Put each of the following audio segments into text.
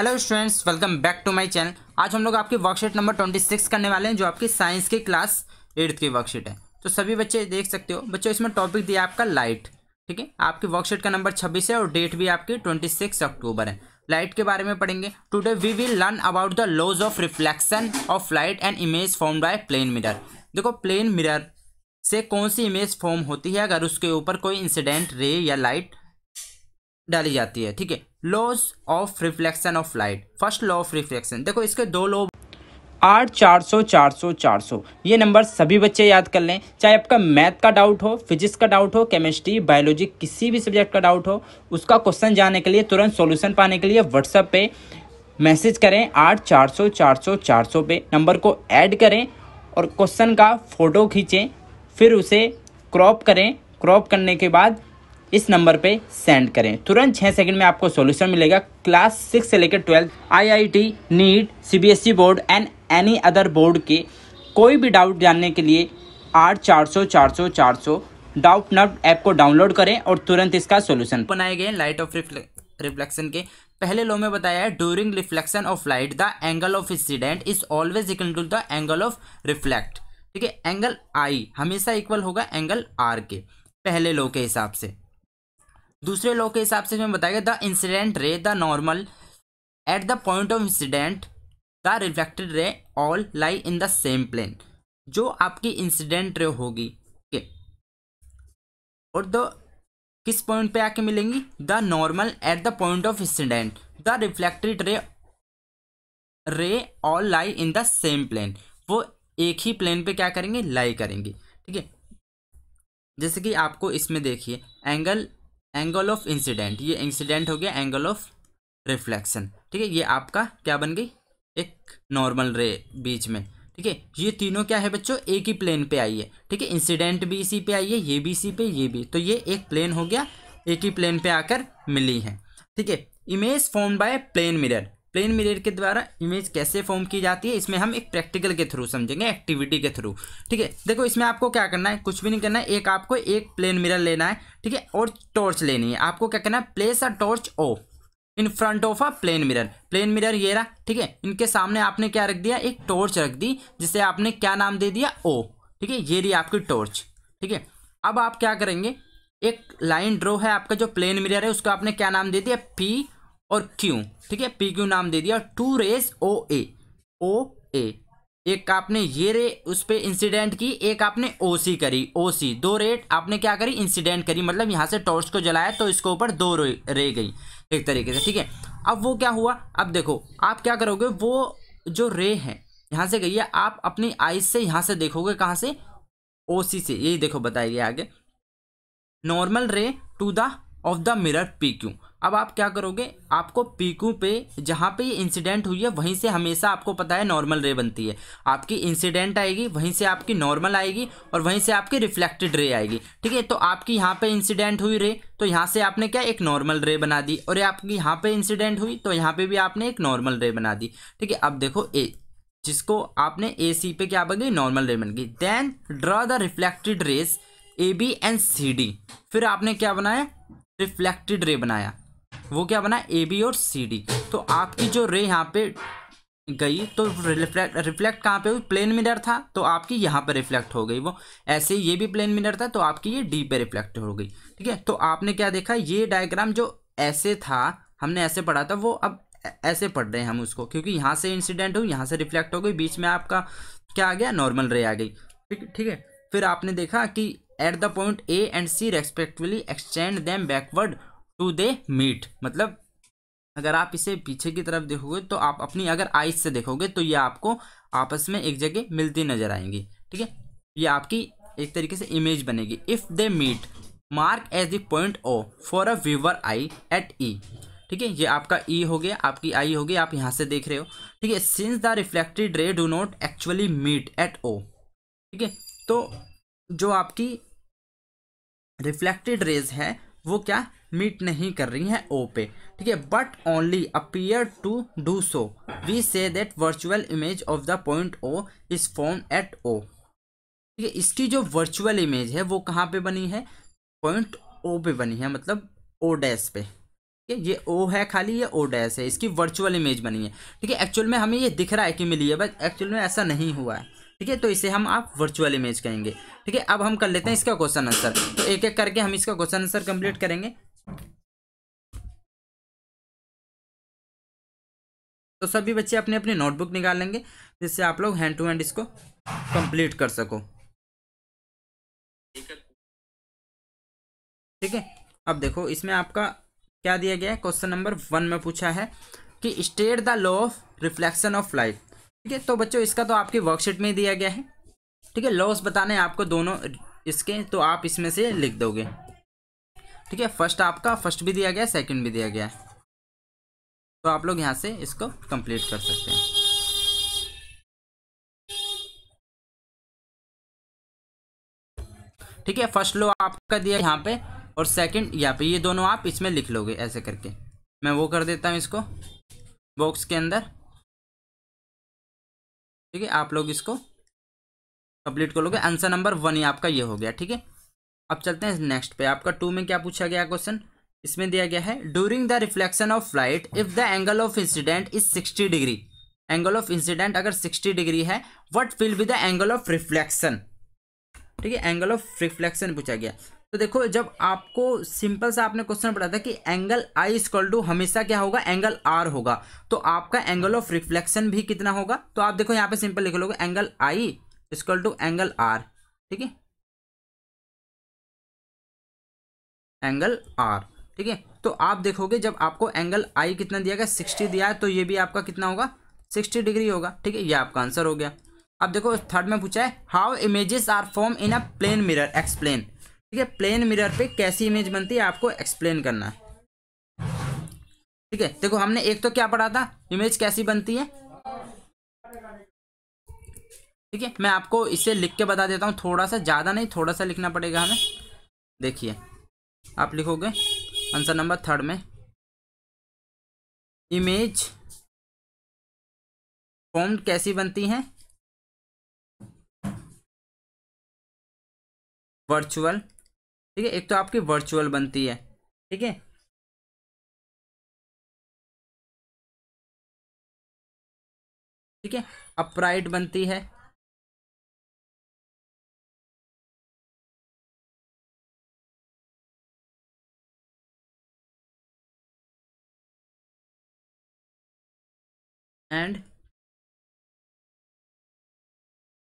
hello students welcome back to my channel आज हम लोग आपकी वर्कशीट नंबर ट्वेंटी सिक्स करने वाले हैं जो आपकी साइंस की क्लास एट्थ की वर्कशीट है तो सभी बच्चे देख सकते हो बच्चों इसमें टॉपिक दिया आपका लाइट ठीक है आपकी वर्कशीट का नंबर छब्बीस है और डेट भी आपकी ट्वेंटी सिक्स अक्टूबर है लाइट के बारे में पढ़ेंगे today we will learn about the laws of reflection of light and image form by plane mirror देखो प्लेन मिरर से कौन सी इमेज फॉर्म होती है अगर उसके ऊपर कोई इंसिडेंट रे या लाइट डाली जाती है ठीक है laws of reflection of light first law of reflection देखो इसके दो लॉ आठ चार सौ चार सौ चार सौ ये नंबर सभी बच्चे याद कर लें चाहे आपका मैथ का डाउट हो फिजिक्स का डाउट हो केमिस्ट्री बायोलॉजी किसी भी सब्जेक्ट का डाउट हो उसका क्वेश्चन जानने के लिए तुरंत सॉल्यूशन पाने के लिए व्हाट्सएप पे मैसेज करें आठ चार सौ चार सौ चार सौ पे नंबर को ऐड करें और क्वेश्चन का फ़ोटो खींचें फिर उसे क्रॉप करें क्रॉप करने के बाद इस नंबर पे सेंड करें तुरंत छः सेकंड में आपको सॉल्यूशन मिलेगा क्लास सिक्स से लेकर twelfth IIT NEET CBSE e board and any other board के कोई भी डाउट जानने के लिए आठ चार सौ चार सौ चार सौ डाउट नट ऐप को डाउनलोड करें और तुरंत इसका सोल्यूशन बनाए गए लाइट ऑफ रिफ्लेक्शन के पहले लो में बताया है during reflection of light the angle of incident is always equal to the angle of reflect ठीक है एंगल आई हमेशा इक्वल होगा एंगल आर के पहले लो के हिसाब से दूसरे लॉ के हिसाब से इसमें बताया गया the incident ray the normal at the point of incident the reflected ray all lie in the same plane जो आपकी इंसिडेंट रे होगी ओके और द किस पॉइंट पे आके मिलेंगी the normal at the point of incident the reflected ray ray all lie in the same plane वो एक ही प्लेन पे क्या करेंगे लाई करेंगे ठीक है जैसे कि आपको इसमें देखिए एंगल एंगल ऑफ इंसिडेंट ये इंसिडेंट हो गया एंगल ऑफ रिफ्लेक्शन ठीक है ये आपका क्या बन गई एक नॉर्मल रे बीच में ठीक है ये तीनों क्या है बच्चों एक ही प्लेन पे आई है ठीक है इंसिडेंट भी इसी पे आई है ये भी इसी पे ये भी तो ये एक प्लेन हो गया एक ही प्लेन पे आकर मिली है ठीक है image form by plane mirror plane mirror के द्वारा इमेज कैसे फॉर्म की जाती है इसमें हम एक प्रैक्टिकल के थ्रू समझेंगे एक्टिविटी के थ्रू ठीक है देखो इसमें आपको क्या करना है कुछ भी नहीं करना है एक आपको एक प्लेन मिरर लेना है ठीक है और टॉर्च लेनी है आपको क्या करना है place a torch O in front of a plane mirror plane mirror ये रहा ठीक है इनके सामने आपने क्या रख दिया एक टॉर्च रख दी जिसे आपने क्या नाम दे दिया ओ ठीक है ये रही आपकी टॉर्च ठीक है अब आप क्या करेंगे एक लाइन ड्रॉ है आपका जो प्लेन मिरर है उसको आपने क्या नाम दे दिया पी और क्यू ठीक है पी क्यू नाम दे दिया टू रेस ओ ए ओ ए एक आपने ये रे उस पर इंसिडेंट की एक आपने ओ सी करी ओ सी दो रेट आपने क्या करी इंसिडेंट करी मतलब यहाँ से टॉर्च को जलाया तो इसके ऊपर दो रे, रे गई एक तरीके से ठीक है अब वो क्या हुआ अब देखो आप क्या करोगे वो जो रे है यहाँ से गई है आप अपनी आइज से यहाँ से देखोगे कहाँ से ओ सी से यही देखो बताइए आगे normal ray to the of the mirror P Q अब आप क्या करोगे आपको पी क्यू पे जहाँ पे ये इंसिडेंट हुई है वहीं से हमेशा आपको पता है नॉर्मल रे बनती है आपकी इंसिडेंट आएगी वहीं से आपकी नॉर्मल आएगी और वहीं से आपकी रिफ्लेक्टेड रे आएगी ठीक है तो आपकी यहाँ पे इंसिडेंट हुई रे तो यहाँ से आपने क्या एक नॉर्मल रे बना दी और आपकी यहाँ पर इंसिडेंट हुई तो यहाँ पर भी आपने एक नॉर्मल रे बना दी ठीक है अब देखो ए जिसको आपने ए सी पे क्या बन गई नॉर्मल रे बन गई then draw the reflected rays A B and C D फिर आपने क्या बनाया रिफ्लेक्टेड रे बनाया वो क्या बना ए बी और सी डी तो आपकी जो रे यहाँ पे गई तो रिफ्लेक्ट रिफ्लेक्ट कहाँ पे हुई प्लेन मिरर था तो आपकी यहाँ पे रिफ्लेक्ट हो गई वो ऐसे ये भी प्लेन मिरर था तो आपकी ये डी पे रिफ्लेक्ट हो गई ठीक है तो आपने क्या देखा ये डायग्राम जो ऐसे था हमने ऐसे पढ़ा था वो अब ऐसे पढ़ रहे हैं हम उसको क्योंकि यहाँ से इंसिडेंट हुई यहाँ से रिफ्लेक्ट हो गई बीच में आपका क्या आ गया नॉर्मल रे आ गई ठीक ठीक है फिर आपने देखा कि at the point A and C respectively extend them backward to they meet मतलब अगर आप इसे पीछे की तरफ देखोगे तो आप अपनी अगर आइज से देखोगे तो ये आपको आपस में एक जगह मिलती नजर आएंगी ठीक है ये आपकी एक तरीके से इमेज बनेगी if they meet mark as the point O for a viewer eye at E ठीक है ये आपका ई e हो गया आपकी आई हो गई आप यहाँ से देख रहे हो ठीक है since the reflected ray do not actually meet at O ठीक है तो जो आपकी रिफ्लेक्टेड रेज है वो क्या मीट नहीं कर रही हैं ओ पे ठीक है but only appear to do so we say that virtual image of the point O is form at O ठीक है इसकी जो वर्चुअल इमेज है वो कहाँ पे बनी है पॉइंट ओ पे बनी है मतलब ओ डैश पे ठीक है ये ओ है खाली ये ओ डैश है इसकी वर्चुअल इमेज बनी है ठीक है एक्चुअल में हमें ये दिख रहा है कि मिली है बट एक्चुअल में ऐसा नहीं हुआ है ठीक है तो इसे हम आप वर्चुअल इमेज कहेंगे ठीक है अब हम कर लेते हैं इसका क्वेश्चन आंसर तो एक एक करके हम इसका क्वेश्चन आंसर कंप्लीट करेंगे तो सभी बच्चे अपने अपने नोटबुक निकाल लेंगे जिससे आप लोग हैंड टू हैंड इसको कंप्लीट कर सको ठीक है अब देखो इसमें आपका क्या दिया गया है क्वेश्चन नंबर वन में पूछा है कि state the law of reflection of light ठीक है तो बच्चों इसका तो आपकी वर्कशीट में दिया गया है ठीक है लॉस बताने आपको दोनों इसके तो आप इसमें से लिख दोगे ठीक है फर्स्ट आपका फर्स्ट भी दिया गया सेकंड भी दिया गया है तो आप लोग यहाँ से इसको कंप्लीट कर सकते हैं ठीक है फर्स्ट लो आपका दिया यहाँ पे और सेकंड यहाँ पे ये दोनों आप इसमें लिख लोगे ऐसे करके मैं वो कर देता हूँ इसको बॉक्स के अंदर ठीक है आप लोग इसको कंप्लीट कर लोगे आंसर नंबर वन ही आपका ये हो गया ठीक है अब चलते हैं नेक्स्ट पे आपका टू में क्या पूछा गया क्वेश्चन इसमें दिया गया है during the reflection of light if the angle of incident is sixty degree angle of incident अगर सिक्सटी डिग्री है what will be the angle of reflection ठीक है एंगल ऑफ रिफ्लेक्शन पूछा गया तो देखो जब आपको सिंपल सा आपने क्वेश्चन पढ़ा था कि एंगल आई स्कॉल टू हमेशा क्या होगा एंगल आर होगा तो आपका एंगल ऑफ रिफ्लेक्शन भी कितना होगा तो आप देखो यहाँ पे सिंपल लिख लोगे angle i equal to angle r ठीक है एंगल आर ठीक है तो आप देखोगे जब आपको एंगल आई कितना दिया गया सिक्सटी दिया है तो ये भी आपका कितना होगा सिक्सटी डिग्री होगा ठीक है ये आपका आंसर हो गया अब देखो थर्ड में पूछा है how images are form in a plane mirror explain ठीक है प्लेन मिरर पे कैसी इमेज बनती है आपको एक्सप्लेन करना है ठीक है देखो हमने एक तो क्या पढ़ा था इमेज कैसी बनती है ठीक है मैं आपको इसे लिख के बता देता हूँ थोड़ा सा ज़्यादा नहीं थोड़ा सा लिखना पड़ेगा हमें देखिए आप लिखोगे आंसर नंबर थर्ड में इमेज फॉर्म कैसी बनती है वर्चुअल ठीक है एक तो आपकी वर्चुअल बनती है ठीक है ठीक है अपराइट बनती है एंड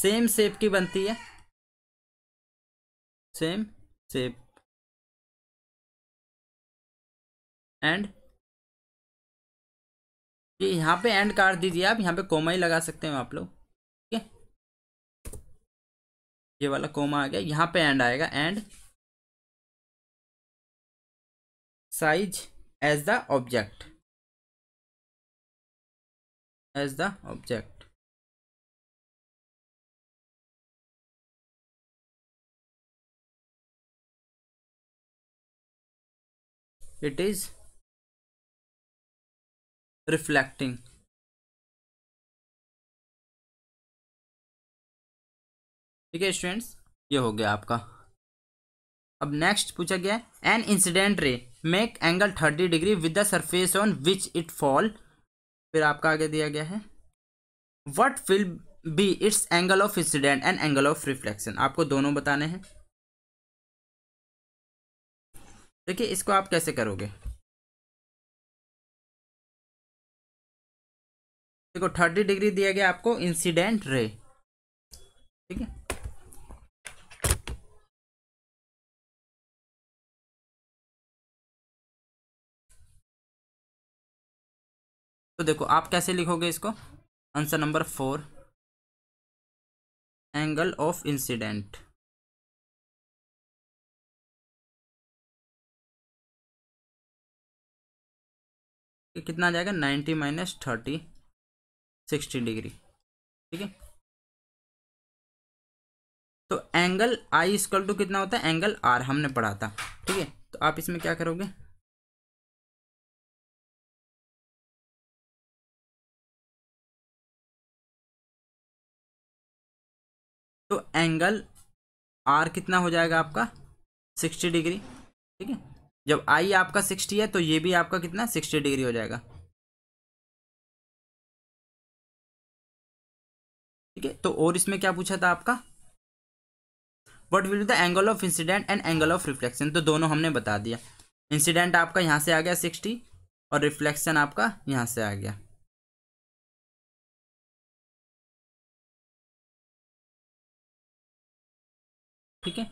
सेम सेप की बनती है same shape एंड ये यहाँ पे एंड काट दीजिए आप यहाँ पे कोमा ही लगा सकते हैं आप लोग ठीक है ये वाला कोमा आ गया यहाँ पे एंड आएगा and size as the object as the object it is reflecting ठीक है स्टूडेंट्स ये हो गया आपका अब नेक्स्ट पूछा गया an incident ray make angle thirty degree with the surface on which it fall फिर आपका आगे दिया गया है what will be its angle of incident and angle of reflection आपको दोनों बताने हैं देखिए इसको आप कैसे करोगे देखो थर्टी डिग्री दिया गया आपको इंसिडेंट रे ठीक है तो देखो आप कैसे लिखोगे इसको answer number four angle of incident कितना आ जाएगा ninety minus thirty sixty degree ठीक है तो एंगल आई स्कल टू कितना होता है एंगल आर हमने पढ़ा था ठीक है तो आप इसमें क्या करोगे तो एंगल आर कितना हो जाएगा आपका सिक्सटी डिग्री ठीक है जब आई आपका सिक्सटी है तो ये भी आपका कितना सिक्सटी डिग्री हो जाएगा ठीक है तो और इसमें क्या पूछा था आपका what will the angle of incident and angle of reflection तो दोनों हमने बता दिया इंसिडेंट आपका यहां से आ गया सिक्सटी और रिफ्लेक्शन आपका यहां से आ गया ठीक है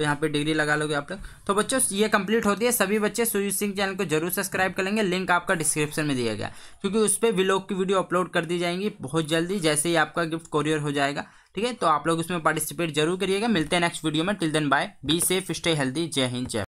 तो यहाँ पे डिग्री लगा लोगे आप लोग तो बच्चों ये कंप्लीट होती है सभी बच्चे सुजीत सिंह चैनल को जरूर सब्सक्राइब करेंगे लिंक आपका डिस्क्रिप्शन में दिया गया क्योंकि उस पर विलोक की वीडियो अपलोड कर दी जाएंगी बहुत जल्दी जैसे ही आपका गिफ्ट कॉरियर हो जाएगा ठीक है तो आप लोग उसमें पार्टिसिपेट जरूर करिएगा मिलते हैं नेक्स्ट वीडियो में till then bye be safe stay healthy जय हिंद जय